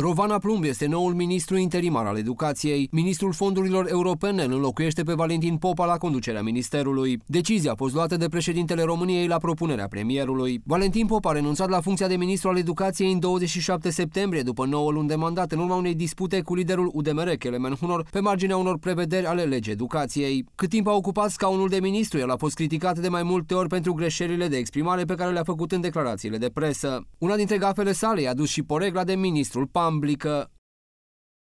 Rovana Plumb este noul ministru interimar al educației. Ministrul fondurilor europene îl înlocuiește pe Valentin Popa la conducerea ministerului. Decizia a fost luată de președintele României la propunerea premierului. Valentin Popa a renunțat la funcția de ministru al educației în 27 septembrie, după 9 luni de mandat, în urma unei dispute cu liderul UDMR, Kelemen Hunor, pe marginea unor prevederi ale legii educației. Cât timp a ocupat scaunul de ministru, el a fost criticat de mai multe ori pentru greșelile de exprimare pe care le-a făcut în declarațiile de presă. Una dintre gafele sale i-a dus și poregla de ministrul Pan amblică